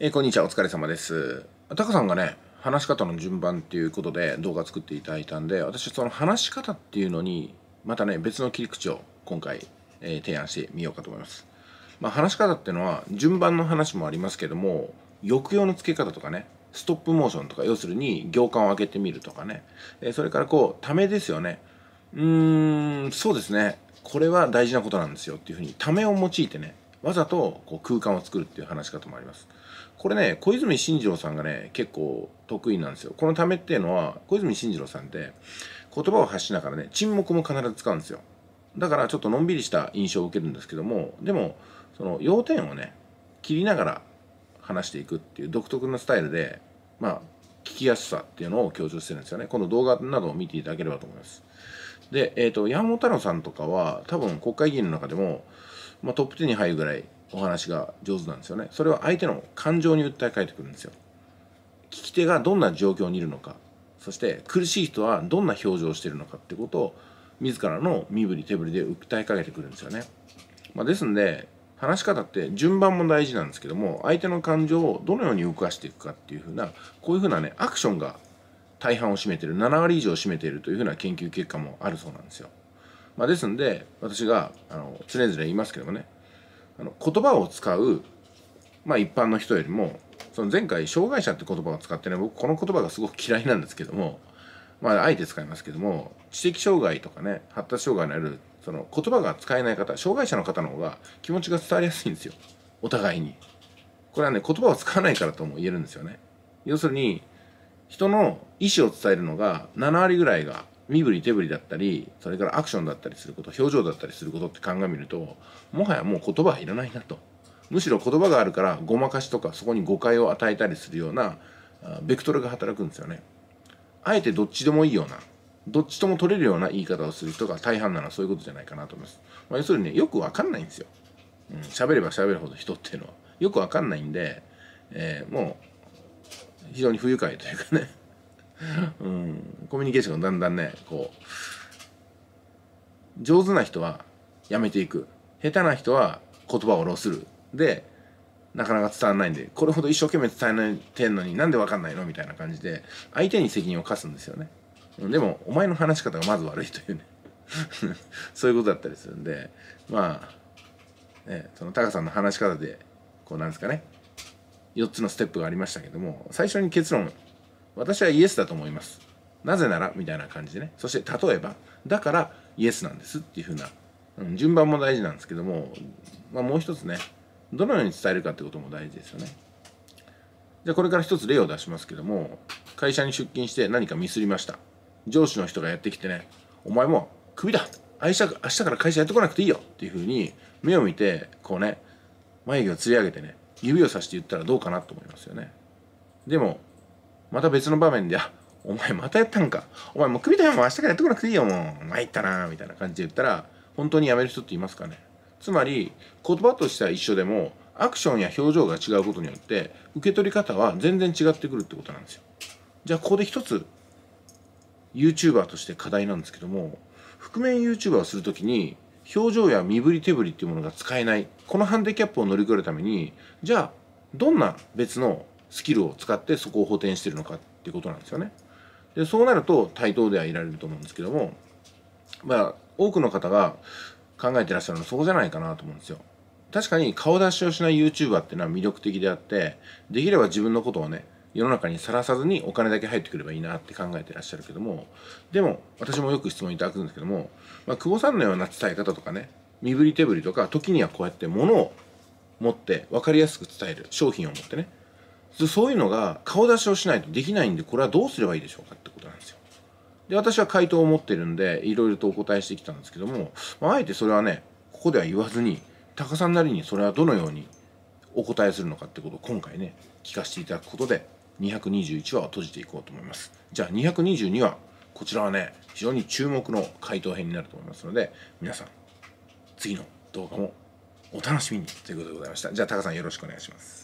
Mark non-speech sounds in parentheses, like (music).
えー、こんにちは、お疲れ様です。タカさんがね、話し方の順番っていうことで動画作っていただいたんで、私その話し方っていうのに、またね、別の切り口を今回、えー、提案してみようかと思います。まあ、話し方っていうのは、順番の話もありますけども、抑揚のつけ方とかね、ストップモーションとか、要するに行間を開けてみるとかね、えー、それからこう、ためですよね。うーん、そうですね。これは大事なことなんですよっていうふうに、ためを用いてね、わざとこう空間を作るっていう話し方もあります。これね、小泉進次郎さんがね、結構得意なんですよ。このためっていうのは、小泉進次郎さんって言葉を発しながらね、沈黙も必ず使うんですよ。だからちょっとのんびりした印象を受けるんですけども、でも、その要点をね、切りながら話していくっていう独特なスタイルで、まあ、聞きやすさっていうのを強調してるんですよね。この動画などを見ていただければと思います。で、えっ、ー、と、山本太郎さんとかは、多分国会議員の中でも、まあ、トップ10に入るぐらいお話が上手なんですよねそれは相手の感情に訴えかえてくるんですよ聞き手がどんな状況にいるのかそして苦しい人はどんな表情をしているのかってことを自らの身振り手振りで訴えかけてくるんですよね、まあ、ですんで話し方って順番も大事なんですけども相手の感情をどのように動かしていくかっていうふうなこういうふうなねアクションが大半を占めてる7割以上を占めているというふうな研究結果もあるそうなんですよ。まあ、ですんで私があの常々言いますけどもねあの言葉を使う、まあ、一般の人よりもその前回障害者って言葉を使ってね僕この言葉がすごく嫌いなんですけどもまああえて使いますけども知的障害とかね発達障害のあるその言葉が使えない方障害者の方の方が気持ちが伝わりやすいんですよお互いにこれはね言葉を使わないからとも言えるんですよね要するに人の意思を伝えるのが7割ぐらいが身振り手振りだったりそれからアクションだったりすること表情だったりすることって鑑みるともはやもう言葉はいらないなとむしろ言葉があるからごまかしとかそこに誤解を与えたりするようなベクトルが働くんですよねあえてどっちでもいいようなどっちとも取れるような言い方をする人が大半ならそういうことじゃないかなと思います、まあ、要するにねよくわかんないんですよ喋、うん、れば喋るほど人っていうのはよくわかんないんで、えー、もう非常に不愉快というかねうん、コミュニケーションがだんだんねこう上手な人はやめていく下手な人は言葉をロするでなかなか伝わんないんでこれほど一生懸命伝えてんのになんで分かんないのみたいな感じで相手に責任を課すんですよねでもお前の話し方がまず悪いというね (laughs) そういうことだったりするんでまあ、ね、そのタカさんの話し方でこうなんですかね4つのステップがありましたけども最初に結論私はイエスだと思います。なぜならみたいな感じでね。そして例えば、だからイエスなんですっていうふうな、うん、順番も大事なんですけども、まあ、もう一つね、どのように伝えるかってことも大事ですよね。じゃあこれから一つ例を出しますけども、会社に出勤して何かミスりました。上司の人がやってきてね、お前も首クビだ明日明日から会社やってこなくていいよっていうふうに目を見て、こうね、眉毛をつり上げてね、指をさして言ったらどうかなと思いますよね。でもまた別の場面で、あ、お前またやったんか。お前もう首とへも明日からやってこなくていいよ、もう。参ったなみたいな感じで言ったら、本当にやめる人っていますかね。つまり、言葉としては一緒でも、アクションや表情が違うことによって、受け取り方は全然違ってくるってことなんですよ。じゃあ、ここで一つ、YouTuber として課題なんですけども、覆面 YouTuber をするときに、表情や身振り手振りっていうものが使えない。このハンディキャップを乗り越えるために、じゃあ、どんな別のスキルを使ってそこを補填してるのかっていうことなんですよね。でそうなると対等ではいられると思うんですけどもまあ多くの方が考えてらっしゃるのはそこじゃないかなと思うんですよ。確かに顔出しをしない YouTuber っていうのは魅力的であってできれば自分のことをね世の中にさらさずにお金だけ入ってくればいいなって考えてらっしゃるけどもでも私もよく質問いただくんですけども、まあ、久保さんのような伝え方とかね身振り手振りとか時にはこうやって物を持って分かりやすく伝える商品を持ってねそういうのが顔出しをしないとできないんでこれはどうすればいいでしょうかってことなんですよ。で私は回答を持ってるんでいろいろとお答えしてきたんですけども、まあ、あえてそれはねここでは言わずにタカさんなりにそれはどのようにお答えするのかってことを今回ね聞かせていただくことで221話を閉じていこうと思います。じゃあ222話こちらはね非常に注目の回答編になると思いますので皆さん次の動画もお楽しみにということでございました。じゃあタカさんよろしくお願いします。